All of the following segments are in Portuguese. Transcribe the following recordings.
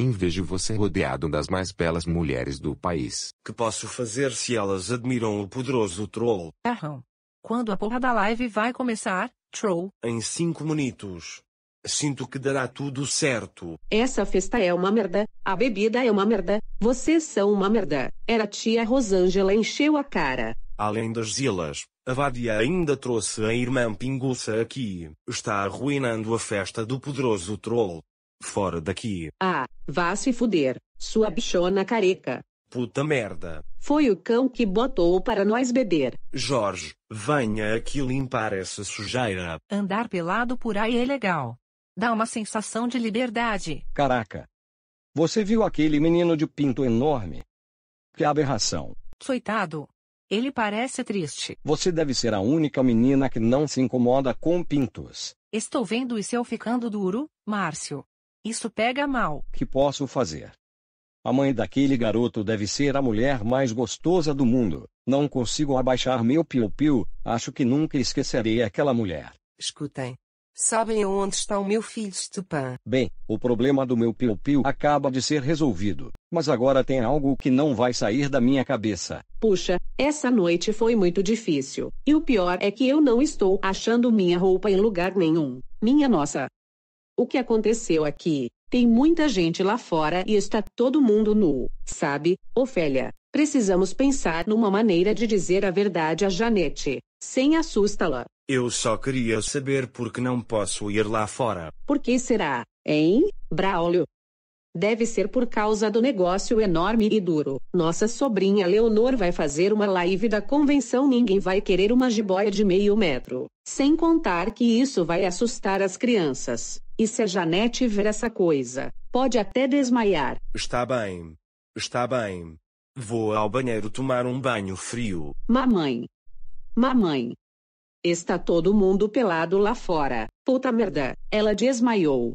Invejo você rodeado das mais belas mulheres do país. Que posso fazer se elas admiram o poderoso troll? Arrão. Quando a porra da live vai começar, troll? Em cinco minutos. Sinto que dará tudo certo. Essa festa é uma merda, a bebida é uma merda, vocês são uma merda. Era tia Rosângela encheu a cara. Além das zilas, a Vadia ainda trouxe a irmã Pinguça aqui. Está arruinando a festa do poderoso troll. Fora daqui. Ah, vá se fuder, sua bichona careca. Puta merda. Foi o cão que botou para nós beber. Jorge, venha aqui limpar essa sujeira. Andar pelado por aí é legal. Dá uma sensação de liberdade. Caraca. Você viu aquele menino de pinto enorme? Que aberração. Coitado. Ele parece triste. Você deve ser a única menina que não se incomoda com pintos. Estou vendo o seu ficando duro, Márcio. Isso pega mal. Que posso fazer? A mãe daquele garoto deve ser a mulher mais gostosa do mundo. Não consigo abaixar meu piu-piu, acho que nunca esquecerei aquela mulher. Escutem. Sabem onde está o meu filho Stepan? Bem, o problema do meu piu-piu acaba de ser resolvido, mas agora tem algo que não vai sair da minha cabeça. Puxa, essa noite foi muito difícil, e o pior é que eu não estou achando minha roupa em lugar nenhum. Minha nossa, o que aconteceu aqui? Tem muita gente lá fora e está todo mundo nu, sabe, Ofélia? Precisamos pensar numa maneira de dizer a verdade a Janete, sem assustá-la. Eu só queria saber por que não posso ir lá fora. Por que será, hein, Braulio? Deve ser por causa do negócio enorme e duro. Nossa sobrinha Leonor vai fazer uma live da convenção. Ninguém vai querer uma jiboia de meio metro. Sem contar que isso vai assustar as crianças. E se a Janete ver essa coisa, pode até desmaiar. Está bem. Está bem. Vou ao banheiro tomar um banho frio. Mamãe. Mamãe. Está todo mundo pelado lá fora. Puta merda, ela desmaiou.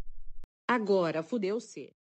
Agora fudeu-se.